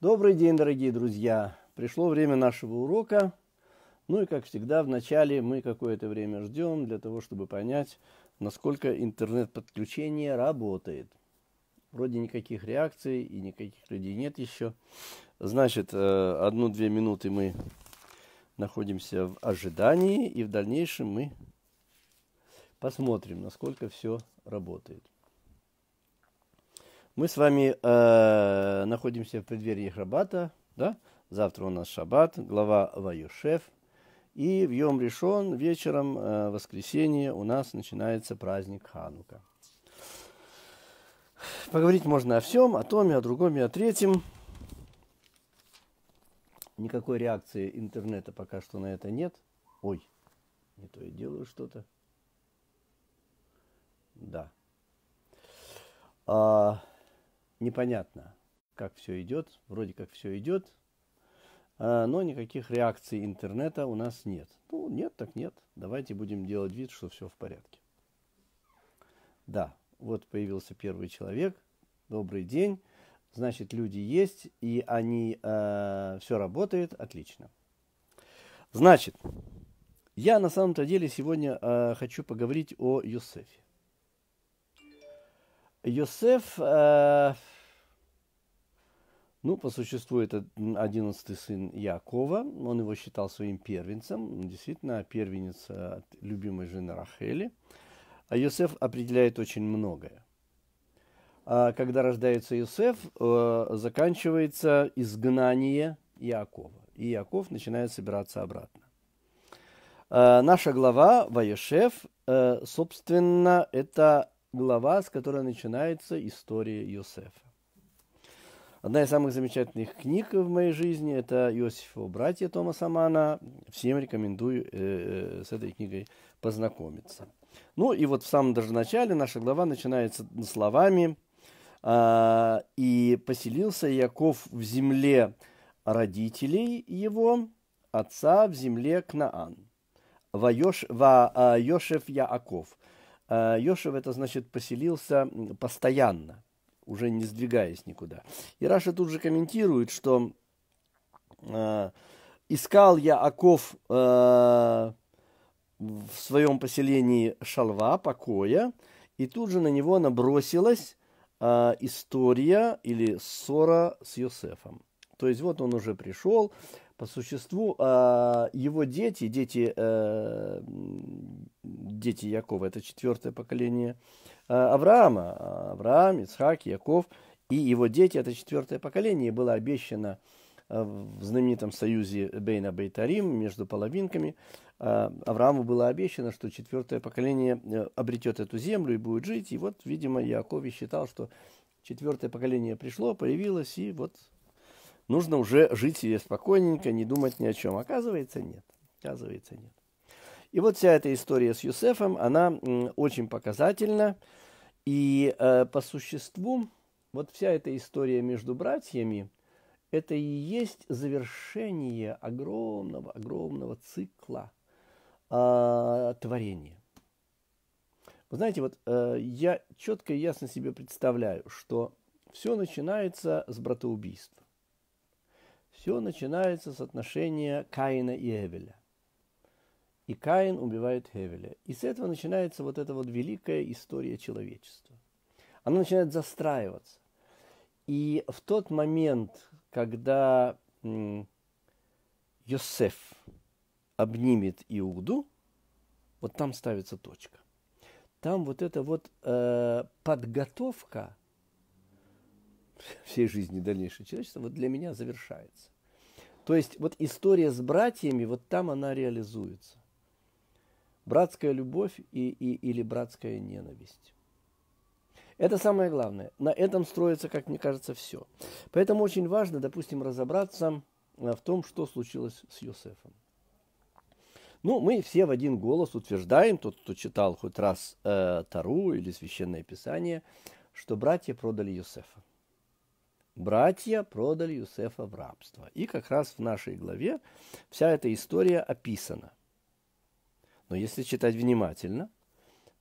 Добрый день, дорогие друзья! Пришло время нашего урока. Ну и, как всегда, вначале мы какое-то время ждем для того, чтобы понять, насколько интернет-подключение работает. Вроде никаких реакций и никаких людей нет еще. Значит, э, одну-две минуты мы находимся в ожидании, и в дальнейшем мы посмотрим, насколько все работает. Мы с вами э, находимся в преддверии Шаббата, да? Завтра у нас Шаббат, глава Ваюшев. И в Йом Решон вечером, э, воскресенье, у нас начинается праздник Ханука. Поговорить можно о всем, о том и о другом и о третьем. Никакой реакции интернета пока что на это нет. Ой, не то я делаю что-то. Да. А, непонятно, как все идет, вроде как все идет, а, но никаких реакций интернета у нас нет. Ну, нет, так нет. Давайте будем делать вид, что все в порядке. Да, вот появился первый человек. Добрый день. Значит, люди есть, и они э, а, все работает отлично. Значит, я на самом-то деле сегодня э, хочу поговорить о Юсефе. Йосеф, э, ну, по существу, это одиннадцатый сын Якова. Он его считал своим первенцем. Действительно, первенец от любимой жены Рахели. А Йосеф определяет очень многое. А когда рождается Йосеф, э, заканчивается изгнание Якова. И Яков начинает собираться обратно. Э, наша глава, Ваешев, э, собственно, это глава, с которой начинается история Иосифа. Одна из самых замечательных книг в моей жизни – это «Иосифова братья» Тома Самана. Всем рекомендую э, э, с этой книгой познакомиться. Ну и вот в самом даже начале наша глава начинается словами а, «И поселился Яков в земле родителей его, отца в земле Кнаан, во а, Йошев Яаков». А, Йошев это значит поселился постоянно, уже не сдвигаясь никуда. И Раша тут же комментирует, что а, искал я оков а, в своем поселении Шалва, покоя, и тут же на него набросилась история или ссора с Йосефом. То есть вот он уже пришел, по существу его дети, дети э, дети Якова, это четвертое поколение э, Авраама. Авраам, Ицхак, Яков и его дети, это четвертое поколение, было обещано э, в знаменитом союзе Бейна Бейтарим между половинками. Э, Аврааму было обещано, что четвертое поколение обретет эту землю и будет жить. И вот, видимо, Якове считал, что четвертое поколение пришло, появилось, и вот нужно уже жить себе спокойненько, не думать ни о чем. Оказывается, нет. Оказывается, нет. И вот вся эта история с Юсефом, она очень показательна. И э, по существу, вот вся эта история между братьями, это и есть завершение огромного, огромного цикла э, творения. Вы знаете, вот э, я четко и ясно себе представляю, что все начинается с братоубийства. Все начинается с отношения Каина и Эвеля и Каин убивает Хевеля. И с этого начинается вот эта вот великая история человечества. Она начинает застраиваться. И в тот момент, когда Йосеф обнимет Иуду, вот там ставится точка. Там вот эта вот э, подготовка всей жизни дальнейшего человечества вот для меня завершается. То есть вот история с братьями, вот там она реализуется. Братская любовь и, и, или братская ненависть. Это самое главное. На этом строится, как мне кажется, все. Поэтому очень важно, допустим, разобраться э, в том, что случилось с Йосефом. Ну, мы все в один голос утверждаем, тот, кто читал хоть раз э, Тару или Священное Писание, что братья продали Юсефа. Братья продали Юсефа в рабство. И как раз в нашей главе вся эта история описана. Но если читать внимательно,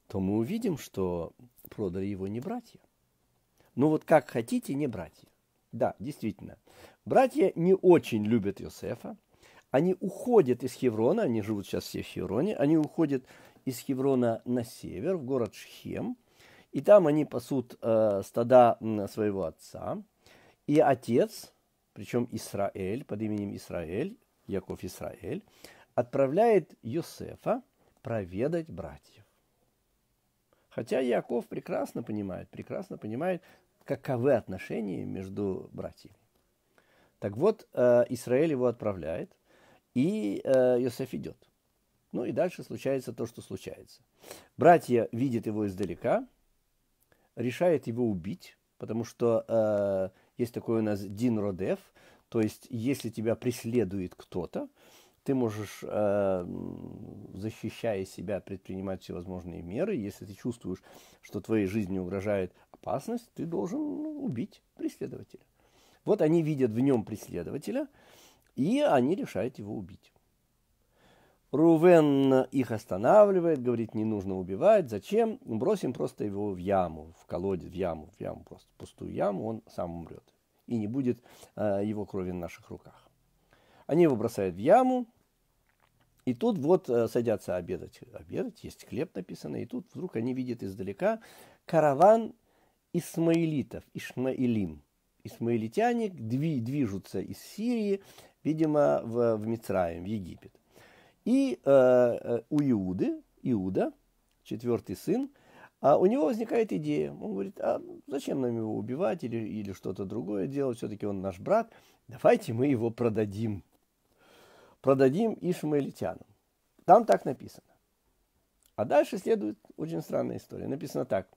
то мы увидим, что продали его не братья. Ну вот как хотите, не братья. Да, действительно. Братья не очень любят Иосифа. Они уходят из Хеврона, они живут сейчас все в Хевроне, они уходят из Хеврона на север, в город Шхем, и там они пасут э, стада своего отца. И отец, причем Исраэль, под именем Исраэль, Яков Исраэль, отправляет Йосефа проведать братьев. Хотя Яков прекрасно понимает, прекрасно понимает, каковы отношения между братьями. Так вот, э, Израиль его отправляет, и э, Иосиф идет. Ну и дальше случается то, что случается. Братья видят его издалека, решают его убить, потому что э, есть такой у нас Дин Родев, то есть если тебя преследует кто-то, ты можешь, э, защищая себя, предпринимать всевозможные меры. Если ты чувствуешь, что твоей жизни угрожает опасность, ты должен ну, убить преследователя. Вот они видят в нем преследователя, и они решают его убить. Рувен их останавливает, говорит, не нужно убивать, зачем? Бросим просто его в яму, в колодец, в яму, в яму, просто пустую яму, он сам умрет. И не будет э, его крови на наших руках. Они его бросают в яму, и тут вот э, садятся обедать. Обедать, есть хлеб написано. И тут вдруг они видят издалека караван исмаилитов, ишмаилим. Исмаилитяне дви, движутся из Сирии, видимо, в, в Мицраем, в Египет. И э, э у Иуды, Иуда, четвертый сын, а у него возникает идея. Он говорит, а зачем нам его убивать или, или что-то другое делать? Все-таки он наш брат. Давайте мы его продадим продадим ишмаэлитянам. Там так написано. А дальше следует очень странная история. Написано так.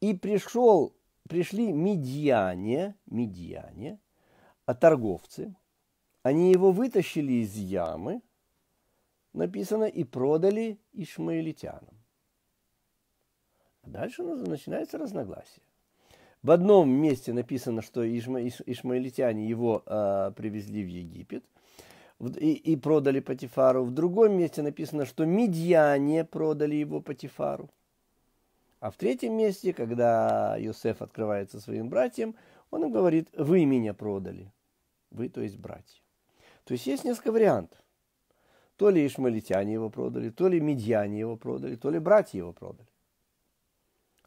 И пришел, пришли медиане, медиане, а торговцы, они его вытащили из ямы, написано, и продали ишмаэлитянам. А дальше начинается разногласие. В одном месте написано, что ишма, ишмаэлитяне его э, привезли в Египет, и, и продали Патифару. В другом месте написано, что медьяне продали его Патифару. А в третьем месте, когда Йосеф открывается своим братьям, он им говорит, вы меня продали. Вы, то есть, братья. То есть есть несколько вариантов. То ли ишмалитяне его продали, то ли медьяне его продали, то ли братья его продали.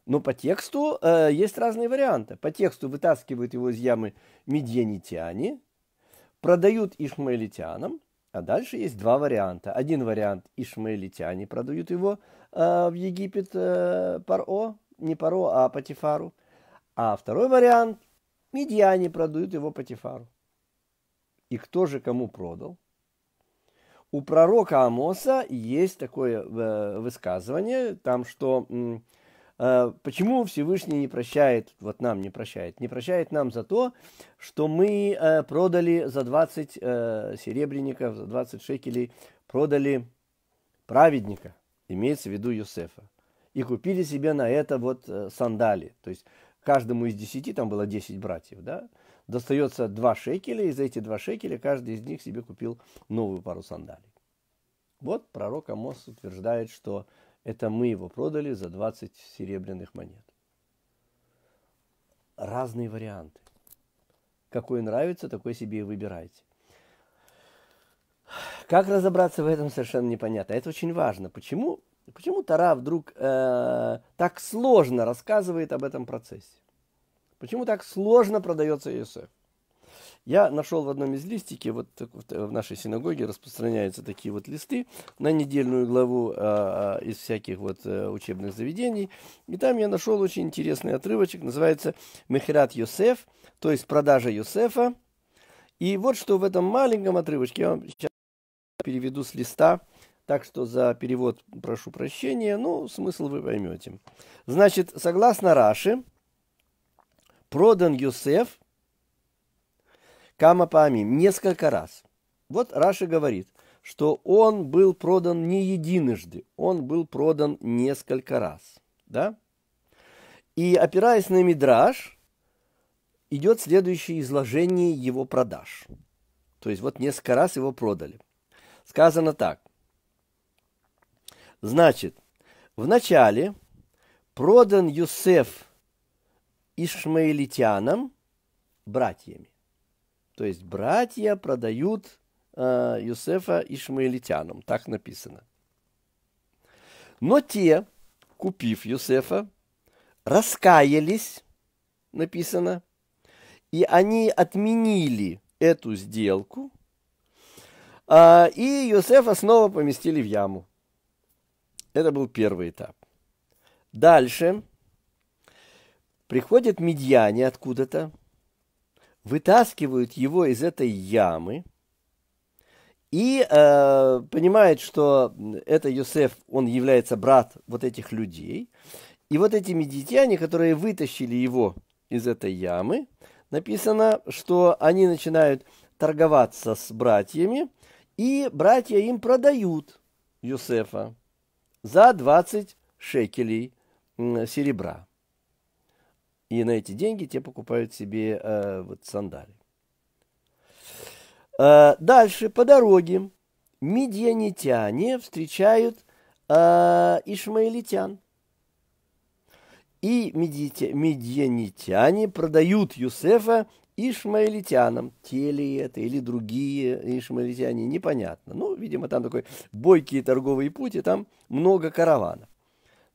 Но по тексту э, есть разные варианты. По тексту вытаскивают его из ямы медьянитяне – продают ишмаэлитянам, а дальше есть два варианта. Один вариант – ишмаэлитяне продают его э, в Египет э, Паро, не Паро, а Патифару. А второй вариант – медьяне продают его Патифару. И кто же кому продал? У пророка Амоса есть такое э, высказывание, там, что Э, почему Всевышний не прощает, вот нам не прощает? Не прощает нам за то, что мы э, продали за 20 э, серебряников, за 20 шекелей, продали праведника, имеется в виду Юсефа, и купили себе на это вот сандали. То есть каждому из десяти, там было 10 братьев, да, достается два шекеля, и за эти два шекеля каждый из них себе купил новую пару сандалий. Вот пророк Амос утверждает, что это мы его продали за 20 серебряных монет. Разные варианты. Какой нравится, такой себе и выбирайте. Как разобраться в этом, совершенно непонятно. Это очень важно. Почему, почему Тара вдруг э, так сложно рассказывает об этом процессе? Почему так сложно продается Иосиф? Я нашел в одном из листиков, вот э, в нашей синагоге распространяются такие вот листы на недельную главу а, а из всяких вот э, учебных заведений. И там я нашел очень интересный отрывочек, называется «Мехират Йосеф», то есть «Продажа Йосефа». И вот что в этом маленьком отрывочке, я вам сейчас переведу с листа, так что за перевод прошу прощения, ну, смысл вы поймете. Значит, согласно Раши, продан Йосеф – Кама Памим несколько раз. Вот Раши говорит, что он был продан не единожды, он был продан несколько раз. Да? И опираясь на Мидраж, идет следующее изложение его продаж. То есть вот несколько раз его продали. Сказано так. Значит, вначале продан Юсеф Ишмаилитянам братьями. То есть братья продают э, Юсефа ишмаилитянам, так написано. Но те, купив Юсефа, раскаялись, написано, и они отменили эту сделку, э, и Юсефа снова поместили в яму. Это был первый этап. Дальше приходят медьяне откуда-то, вытаскивают его из этой ямы и э, понимают, что это Юсеф, он является брат вот этих людей. И вот эти медитяне, которые вытащили его из этой ямы, написано, что они начинают торговаться с братьями, и братья им продают Юсефа за 20 шекелей серебра. И на эти деньги те покупают себе э, вот сандали. Э, дальше по дороге медианитяне встречают э, ишмаилитян. И медианитяне продают Юсефа ишмаилитянам, те ли это или другие ишмаилитяне, непонятно. Ну, видимо, там такой бойкий торговый путь, и там много караванов.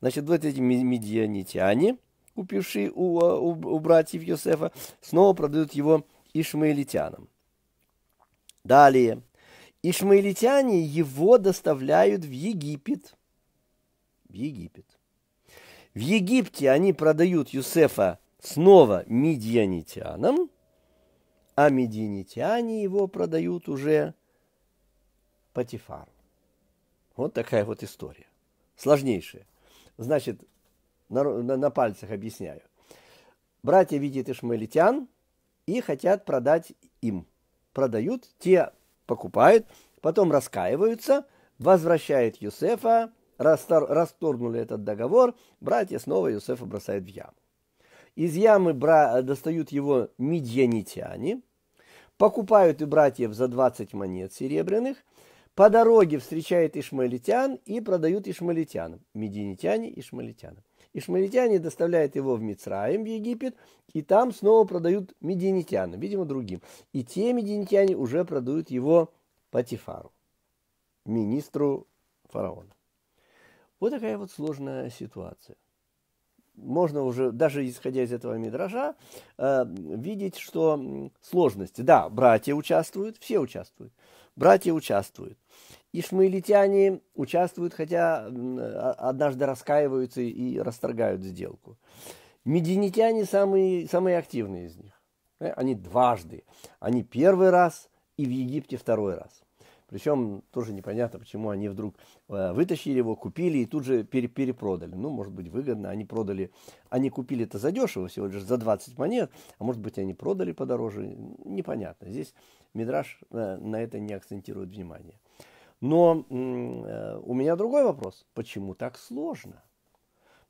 Значит, вот эти медианитяне – купивший у, а, у, у братьев Йосефа, снова продают его ишмаилитянам. Далее. Ишмаилитяне его доставляют в Египет. В Египет. В Египте они продают Юсефа снова медианитянам, а медианитяне его продают уже Патифару. Вот такая вот история. Сложнейшая. Значит, на, на, на пальцах объясняю. Братья видят ишмаэлитян и хотят продать им. Продают, те покупают, потом раскаиваются, возвращают Юсефа, растор, расторгнули этот договор, братья снова Юсефа бросают в яму. Из ямы бра... достают его медьянитяне, покупают и братьев за 20 монет серебряных – по дороге встречает ишмаэлитян и продают ишмаэлитянам, мединитяне ишмаэлитянам. Ишмаэлитяне доставляют его в Мицраим, в Египет, и там снова продают мединитянам, видимо, другим. И те мединитяне уже продают его Патифару, министру фараона. Вот такая вот сложная ситуация. Можно уже, даже исходя из этого мидража, э, видеть, что сложности. Да, братья участвуют, все участвуют. Братья участвуют. Ишмаилитяне участвуют, хотя а, однажды раскаиваются и расторгают сделку. Мединитяне самые, самые активные из них. Э, они дважды. Они первый раз и в Египте второй раз. Причем тоже непонятно, почему они вдруг э, вытащили его, купили и тут же пере перепродали. Ну, может быть, выгодно. Они продали, они купили это задешево, всего лишь за 20 монет, а может быть, они продали подороже. Непонятно. Здесь Мидраш э, на это не акцентирует внимание. Но э, у меня другой вопрос. Почему так сложно?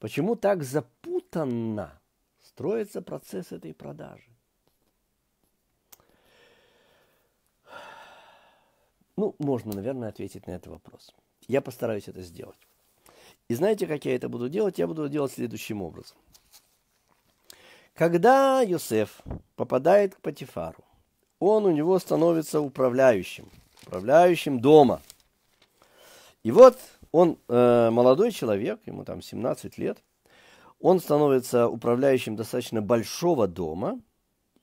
Почему так запутанно строится процесс этой продажи? Ну, можно, наверное, ответить на этот вопрос. Я постараюсь это сделать. И знаете, как я это буду делать? Я буду делать следующим образом. Когда Юсеф попадает к Патифару, он у него становится управляющим, управляющим дома. И вот он э, молодой человек, ему там 17 лет, он становится управляющим достаточно большого дома,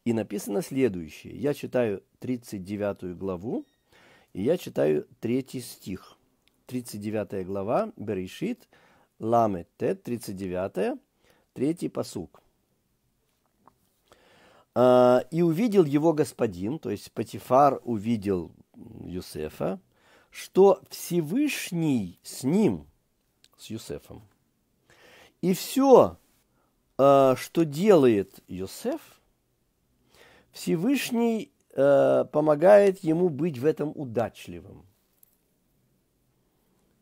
и написано следующее. Я читаю 39 главу, я читаю третий стих. 39 глава, Берешит, Ламет, 39, третий посук. «А, «И увидел его господин, то есть Патифар увидел Юсефа, что Всевышний с ним, с Юсефом. И все, а, что делает Юсеф, Всевышний Э, помогает ему быть в этом удачливым.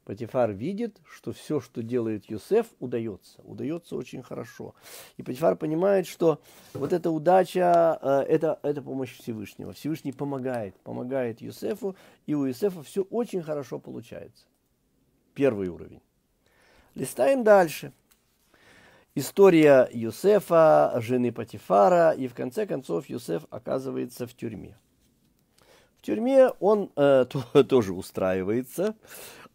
Патифар видит, что все, что делает Юсеф, удается. Удается очень хорошо. И Патифар понимает, что вот эта удача, э, это, это помощь Всевышнего. Всевышний помогает, помогает Юсефу, и у Юсефа все очень хорошо получается. Первый уровень. Листаем дальше. История Юсефа, жены Патифара, и в конце концов Юсеф оказывается в тюрьме. В тюрьме он э, тоже устраивается,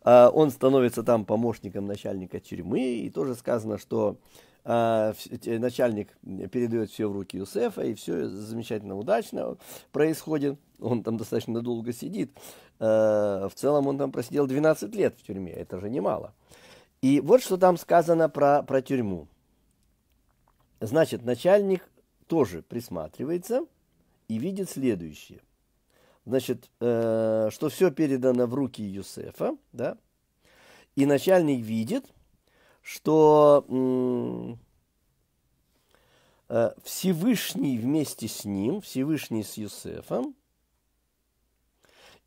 э, он становится там помощником начальника тюрьмы, и тоже сказано, что э, начальник передает все в руки Юсефа, и все замечательно удачно происходит. Он там достаточно долго сидит. Э, в целом он там просидел 12 лет в тюрьме, это же немало. И вот что там сказано про, про тюрьму. Значит, начальник тоже присматривается и видит следующее. Значит, э, что все передано в руки Юсефа, да, и начальник видит, что э, Всевышний вместе с ним, Всевышний с Юсефом,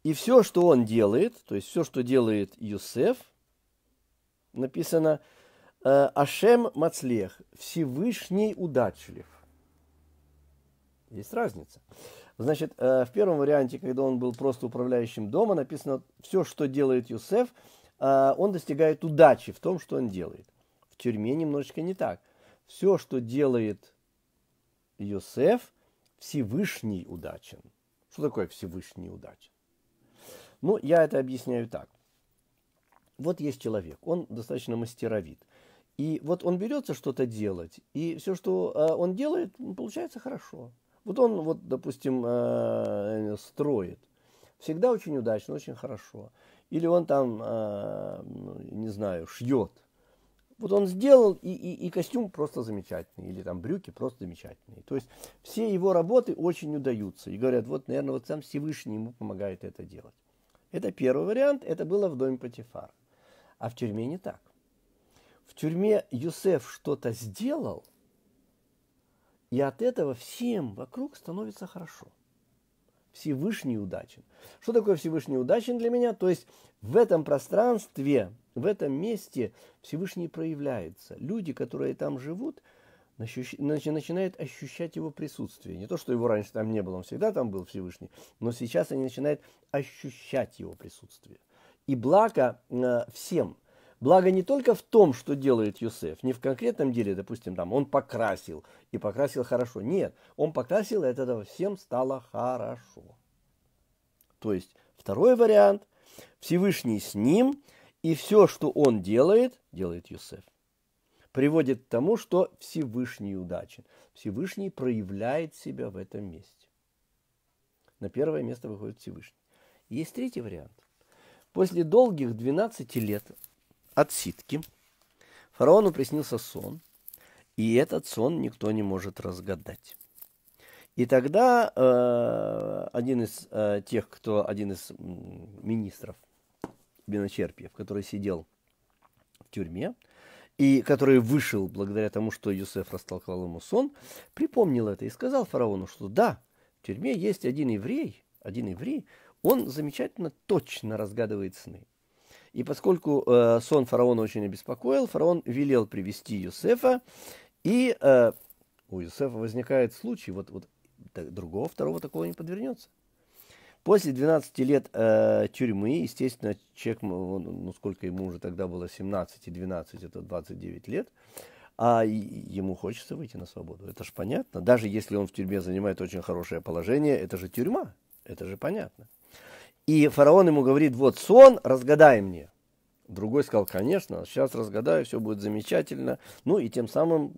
и все, что он делает, то есть все, что делает Юсеф, написано – Э, Ашем Мацлех, Всевышний удачлив. Есть разница. Значит, э, в первом варианте, когда он был просто управляющим дома, написано, все, что делает Юсеф, э, он достигает удачи в том, что он делает. В тюрьме немножечко не так. Все, что делает Юсеф, Всевышний удачен. Что такое Всевышний удачен? Ну, я это объясняю так. Вот есть человек, он достаточно мастеровит – и вот он берется что-то делать, и все, что а, он делает, получается хорошо. Вот он, вот, допустим, а, строит. Всегда очень удачно, очень хорошо. Или он там, а, ну, не знаю, шьет. Вот он сделал, и, и, и костюм просто замечательный, или там брюки просто замечательные. То есть все его работы очень удаются. И говорят, вот, наверное, вот сам Всевышний ему помогает это делать. Это первый вариант, это было в доме Патифара. А в тюрьме не так в тюрьме Юсеф что-то сделал, и от этого всем вокруг становится хорошо. Всевышний удачен. Что такое Всевышний удачен для меня? То есть в этом пространстве, в этом месте Всевышний проявляется. Люди, которые там живут, начинают ощущать его присутствие. Не то, что его раньше там не было, он всегда там был Всевышний, но сейчас они начинают ощущать его присутствие. И благо э, всем, Благо не только в том, что делает Юсеф, не в конкретном деле, допустим, там он покрасил и покрасил хорошо. Нет, он покрасил, и от этого всем стало хорошо. То есть второй вариант – Всевышний с ним, и все, что он делает, делает Юсеф. Приводит к тому, что Всевышний удачен. Всевышний проявляет себя в этом месте. На первое место выходит Всевышний. Есть третий вариант. После долгих 12 лет от ситки. Фараону приснился сон, и этот сон никто не может разгадать. И тогда э, один из э, тех, кто один из министров Беночерпьев, который сидел в тюрьме, и который вышел благодаря тому, что Юсеф растолкал ему сон, припомнил это и сказал фараону, что да, в тюрьме есть один еврей, один еврей, он замечательно точно разгадывает сны. И поскольку э, сон фараона очень обеспокоил, фараон велел привести Юсефа, и э, у Юсефа возникает случай, вот, вот другого, второго такого не подвернется. После 12 лет э, тюрьмы, естественно, человек, он, ну сколько ему уже тогда было, 17 и 12, это 29 лет, а ему хочется выйти на свободу. Это же понятно. Даже если он в тюрьме занимает очень хорошее положение, это же тюрьма. Это же понятно. И фараон ему говорит, вот сон, разгадай мне. Другой сказал, конечно, сейчас разгадаю, все будет замечательно. Ну и тем самым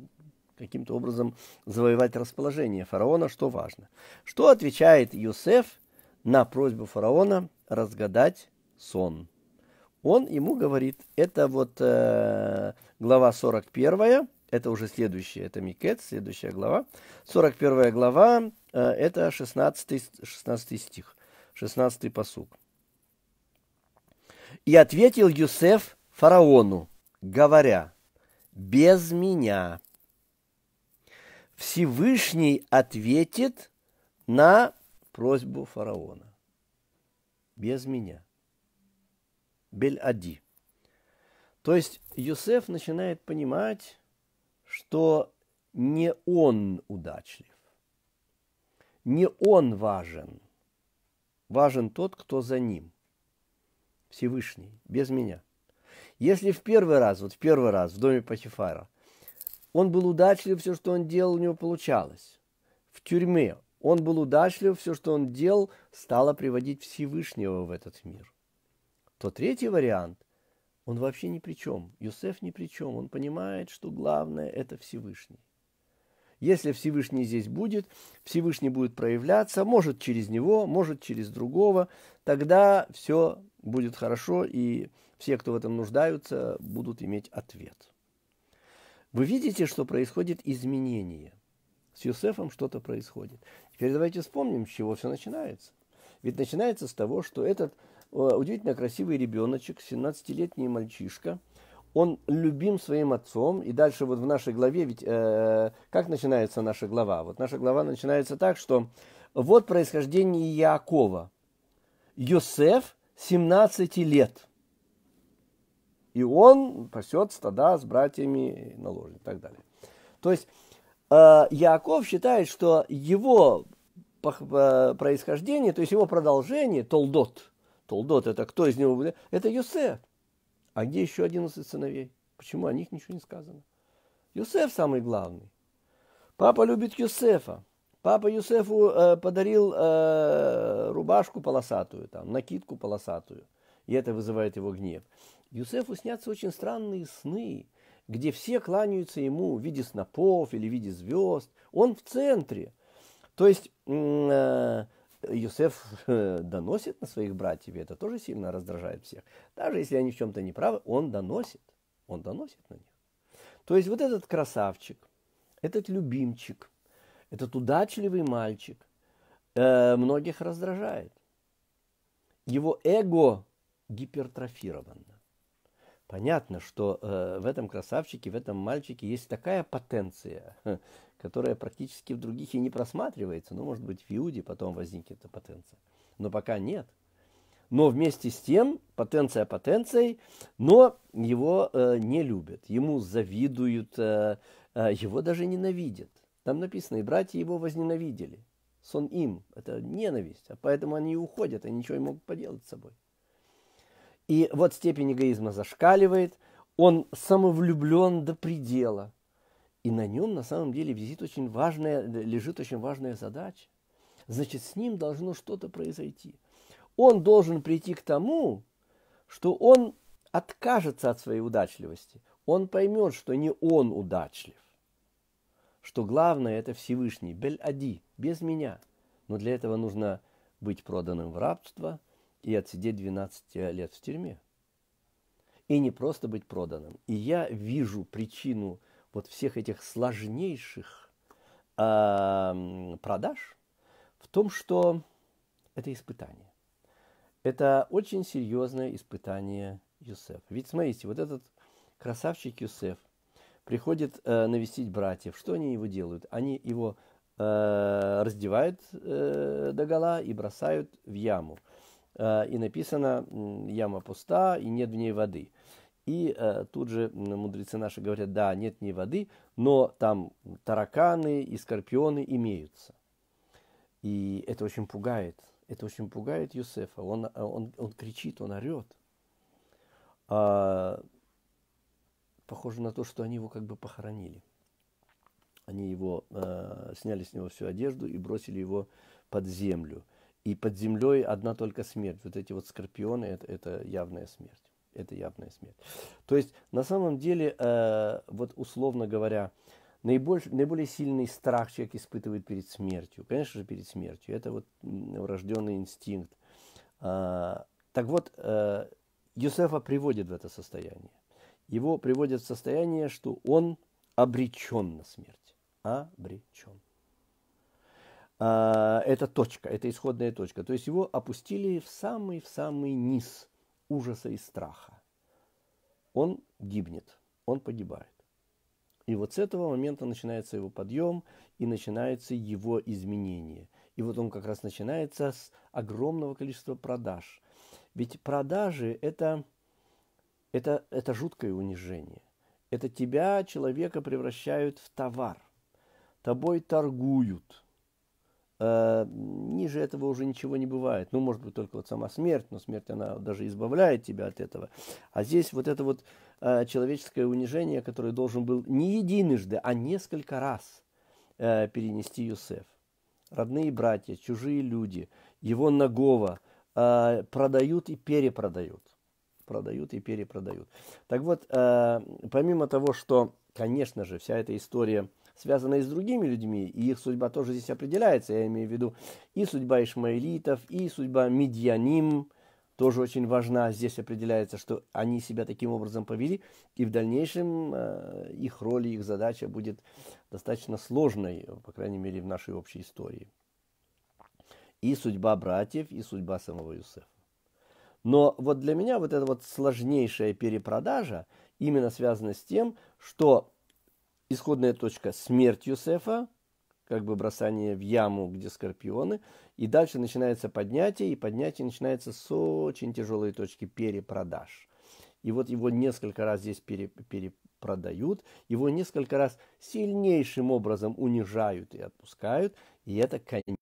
каким-то образом завоевать расположение фараона, что важно. Что отвечает Юсеф на просьбу фараона разгадать сон? Он ему говорит, это вот э, глава 41, это уже следующая, это Микет, следующая глава. 41 глава, э, это 16, 16 стих. 16 посук. «И ответил Юсеф фараону, говоря, «Без меня». Всевышний ответит на просьбу фараона. Без меня. Бель-Ади. То есть Юсеф начинает понимать, что не он удачлив, не он важен – Важен тот, кто за ним. Всевышний, без меня. Если в первый раз, вот в первый раз в доме Патифара, он был удачлив, все, что он делал, у него получалось. В тюрьме он был удачлив, все, что он делал, стало приводить Всевышнего в этот мир. То третий вариант, он вообще ни при чем. Юсеф ни при чем. Он понимает, что главное – это Всевышний. Если Всевышний здесь будет, Всевышний будет проявляться, может через него, может через другого, тогда все будет хорошо, и все, кто в этом нуждаются, будут иметь ответ. Вы видите, что происходит изменение. С Юсефом что-то происходит. Теперь давайте вспомним, с чего все начинается. Ведь начинается с того, что этот э, удивительно красивый ребеночек, 17-летний мальчишка – он любим своим отцом. И дальше вот в нашей главе, ведь э, как начинается наша глава? Вот наша глава начинается так, что вот происхождение Иакова Йосеф 17 лет. И он пасет стада с братьями наложник и так далее. То есть э, Яков считает, что его э, происхождение, то есть его продолжение, Толдот, Толдот это кто из него, это Йосеф. А где еще 11 сыновей? Почему о них ничего не сказано? Юсеф самый главный. Папа любит Юсефа. Папа Юсефу э, подарил э, рубашку полосатую, там, накидку полосатую. И это вызывает его гнев. Юсефу снятся очень странные сны, где все кланяются ему в виде снопов или в виде звезд. Он в центре. То есть э, Юсеф э, доносит на своих братьев, и это тоже сильно раздражает всех. Даже если они в чем-то неправы, он доносит. Он доносит на них. То есть вот этот красавчик, этот любимчик, этот удачливый мальчик э, многих раздражает. Его эго гипертрофировано. Понятно, что э, в этом красавчике, в этом мальчике есть такая потенция, которая практически в других и не просматривается. Ну, может быть, в Иуде потом возникнет эта потенция. Но пока нет. Но вместе с тем, потенция потенцией, но его э, не любят, ему завидуют, э, э, его даже ненавидят. Там написано, и братья его возненавидели. Сон им, это ненависть, а поэтому они и уходят, они ничего не могут поделать с собой. И вот степень эгоизма зашкаливает, он самовлюблен до предела. И на нем на самом деле визит очень важная, лежит очень важная задача. Значит, с ним должно что-то произойти. Он должен прийти к тому, что он откажется от своей удачливости. Он поймет, что не он удачлив, что главное это Всевышний, бель-ади, без меня. Но для этого нужно быть проданным в рабство – и отсидеть 12 э, лет в тюрьме. И не просто быть проданным. И я вижу причину вот всех этих сложнейших э, продаж в том, что это испытание. Это очень серьезное испытание Юсефа. Ведь смотрите, вот этот красавчик Юсеф приходит э, навестить братьев. Что они его делают? Они его э, раздевают э, догола и бросают в яму – Э, и написано «яма пуста, и нет в ней воды». И э, тут же мудрецы наши говорят, да, нет ни воды, но там тараканы и скорпионы имеются. И это очень пугает. Это очень пугает Юсефа. Он, э, он, он кричит, он орет. А, похоже на то, что они его как бы похоронили. Они его э, сняли с него всю одежду и бросили его под землю. И под землей одна только смерть. Вот эти вот скорпионы это, это явная смерть. Это явная смерть. То есть, на самом деле, э, вот условно говоря, наибольш, наиболее сильный страх человек испытывает перед смертью. Конечно же, перед смертью. Это вот врожденный инстинкт. Э, так вот, э, Юсефа приводит в это состояние. Его приводит в состояние, что он обречен на смерть. Обречен а, это точка, это исходная точка. То есть его опустили в самый, в самый низ ужаса и страха. Он гибнет, он погибает. И вот с этого момента начинается его подъем и начинается его изменение. И вот он как раз начинается с огромного количества продаж. Ведь продажи это, это, это жуткое унижение. Это тебя, человека, превращают в товар. Тобой торгуют – Э, ниже этого уже ничего не бывает. Ну, может быть, только вот сама смерть, но смерть, она даже избавляет тебя от этого. А здесь вот это вот э, человеческое унижение, которое должен был не единожды, а несколько раз э, перенести Юсеф. Родные братья, чужие люди, его нагого продают и перепродают. Продают и перепродают. Так вот, помимо того, что, конечно же, вся эта история – связаны и с другими людьми, и их судьба тоже здесь определяется. Я имею в виду и судьба ишмаилитов, и судьба медианим тоже очень важна. Здесь определяется, что они себя таким образом повели, и в дальнейшем э, их роль, их задача будет достаточно сложной, по крайней мере, в нашей общей истории. И судьба братьев, и судьба самого Юсефа. Но вот для меня вот эта вот сложнейшая перепродажа именно связана с тем, что исходная точка смерть Юсефа, как бы бросание в яму, где скорпионы, и дальше начинается поднятие, и поднятие начинается с очень тяжелой точки перепродаж. И вот его несколько раз здесь пере, перепродают, его несколько раз сильнейшим образом унижают и отпускают, и это, конечно,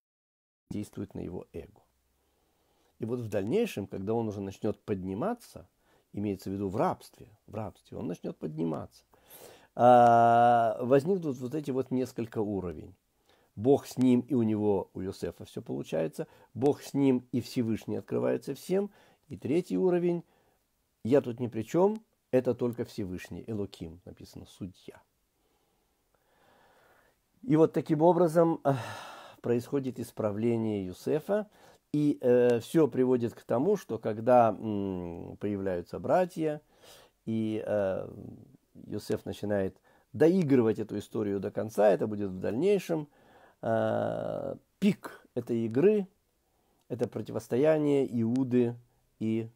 действует на его эго. И вот в дальнейшем, когда он уже начнет подниматься, имеется в виду в рабстве, в рабстве, он начнет подниматься, а, возникнут вот эти вот несколько уровней. Бог с ним, и у него, у Иосифа все получается. Бог с ним, и Всевышний открывается всем. И третий уровень, я тут ни при чем, это только Всевышний, Элоким, написано, судья. И вот таким образом происходит исправление Юсефа, и э, все приводит к тому, что когда м, появляются братья, и э, Юсеф начинает доигрывать эту историю до конца, это будет в дальнейшем. А, пик этой игры – это противостояние Иуды и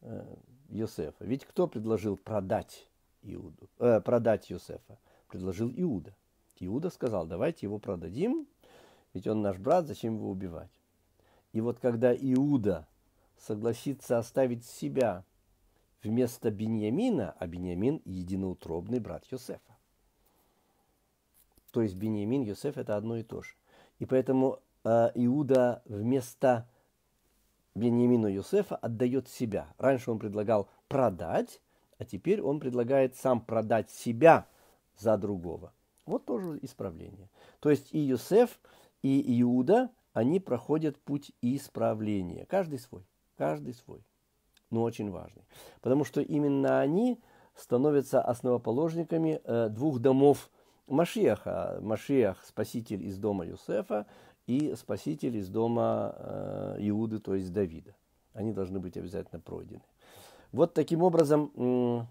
э, Юсефа. Ведь кто предложил продать Иуду, э, продать Юсефа? Предложил Иуда. Иуда сказал, давайте его продадим, ведь он наш брат, зачем его убивать? И вот когда Иуда согласится оставить себя – вместо Беньямина, а Беньямин – единоутробный брат Йосефа. То есть Беньямин, Йосеф – это одно и то же. И поэтому э, Иуда вместо Беньямину Йосефа отдает себя. Раньше он предлагал продать, а теперь он предлагает сам продать себя за другого. Вот тоже исправление. То есть и Йосеф, и Иуда, они проходят путь исправления. Каждый свой, каждый свой но очень важный. Потому что именно они становятся основоположниками э, двух домов Машеха. Машех – спаситель из дома Юсефа и спаситель из дома э, Иуды, то есть Давида. Они должны быть обязательно пройдены. Вот таким образом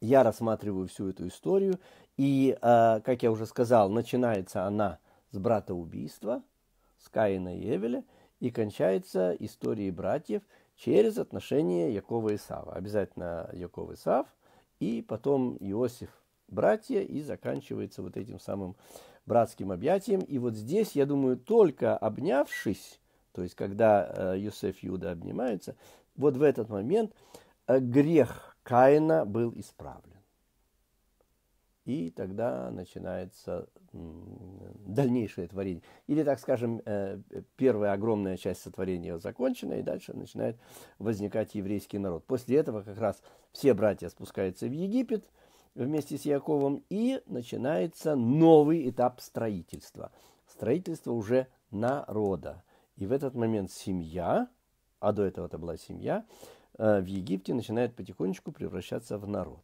я рассматриваю всю эту историю. И, э, как я уже сказал, начинается она с брата убийства, с Каина и Эвеля, и кончается историей братьев – через отношение Якова и Сава. Обязательно Яков и Сав, и потом Иосиф, братья, и заканчивается вот этим самым братским объятием. И вот здесь, я думаю, только обнявшись, то есть когда э, Иосиф Юсеф и Юда обнимаются, вот в этот момент э, грех Каина был исправлен и тогда начинается дальнейшее творение. Или, так скажем, э, первая огромная часть сотворения закончена, и дальше начинает возникать еврейский народ. После этого как раз все братья спускаются в Египет вместе с Яковом, и начинается новый этап строительства. Строительство уже народа. И в этот момент семья, а до этого это была семья, э, в Египте начинает потихонечку превращаться в народ.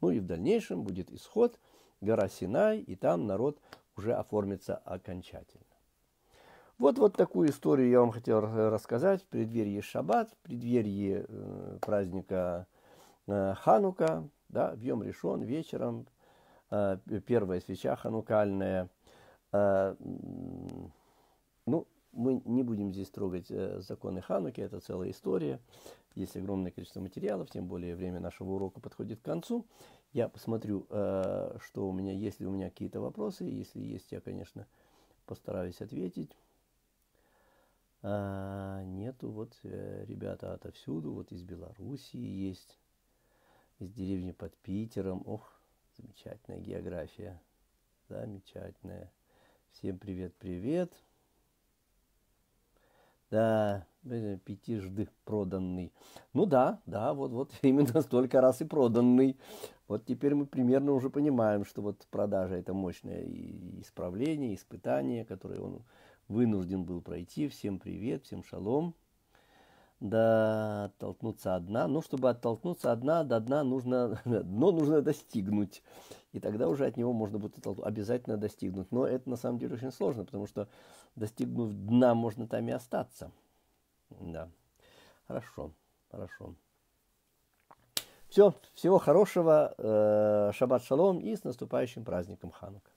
Ну и в дальнейшем будет исход, гора Синай, и там народ уже оформится окончательно. Вот, вот такую историю я вам хотел рассказать в преддверии Шаббат, в преддверии э, праздника э, Ханука, да, объем решен вечером, э, первая свеча ханукальная. Э, ну, мы не будем здесь трогать э, законы Хануки, это целая история. Есть огромное количество материалов, тем более время нашего урока подходит к концу. Я посмотрю, э, что у меня, есть ли у меня какие-то вопросы. Если есть, я, конечно, постараюсь ответить. А, нету вот э, ребята отовсюду, вот из Белоруссии есть, из деревни под Питером. Ох, замечательная география, замечательная. Всем привет-привет да, пятижды проданный. Ну да, да, вот, вот именно столько раз и проданный. Вот теперь мы примерно уже понимаем, что вот продажа это мощное исправление, испытание, которое он вынужден был пройти. Всем привет, всем шалом до оттолкнуться одна. дна. Но ну, чтобы оттолкнуться одна до дна нужно, дно нужно достигнуть. И тогда уже от него можно будет оттолкнуть. Обязательно достигнуть. Но это на самом деле очень сложно, потому что достигнув дна, можно там и остаться. Да. Хорошо, хорошо. Все, всего хорошего. Э, шаббат шалом и с наступающим праздником Ханука.